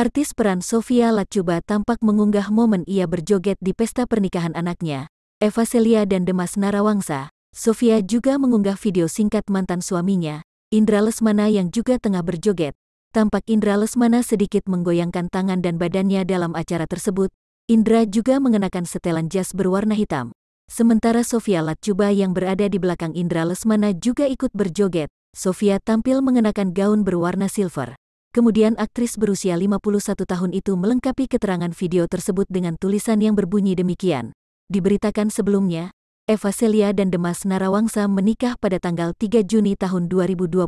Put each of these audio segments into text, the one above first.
Artis peran Sofia Latjuba tampak mengunggah momen ia berjoget di pesta pernikahan anaknya, Eva Celia dan Demas Narawangsa. Sofia juga mengunggah video singkat mantan suaminya, Indra Lesmana yang juga tengah berjoget. Tampak Indra Lesmana sedikit menggoyangkan tangan dan badannya dalam acara tersebut. Indra juga mengenakan setelan jas berwarna hitam. Sementara Sofia Latjuba yang berada di belakang Indra Lesmana juga ikut berjoget. Sofia tampil mengenakan gaun berwarna silver. Kemudian aktris berusia 51 tahun itu melengkapi keterangan video tersebut dengan tulisan yang berbunyi demikian. Diberitakan sebelumnya, Eva Celia dan Demas Narawangsa menikah pada tanggal 3 Juni tahun 2022.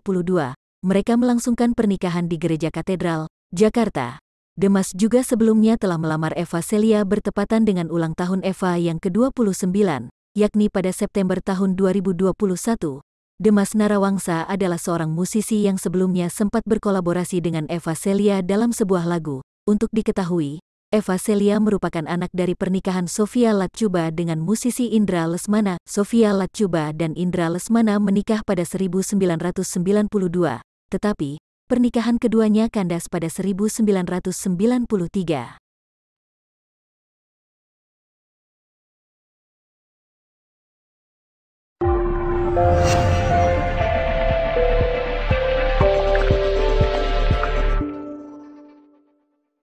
Mereka melangsungkan pernikahan di Gereja Katedral, Jakarta. Demas juga sebelumnya telah melamar Eva Celia bertepatan dengan ulang tahun Eva yang ke-29, yakni pada September tahun 2021. Demas Narawangsa adalah seorang musisi yang sebelumnya sempat berkolaborasi dengan Eva Celia dalam sebuah lagu. Untuk diketahui, Eva Celia merupakan anak dari pernikahan Sofia Latjuba dengan musisi Indra Lesmana. Sofia Latjuba dan Indra Lesmana menikah pada 1992, tetapi pernikahan keduanya kandas pada 1993. Thank you.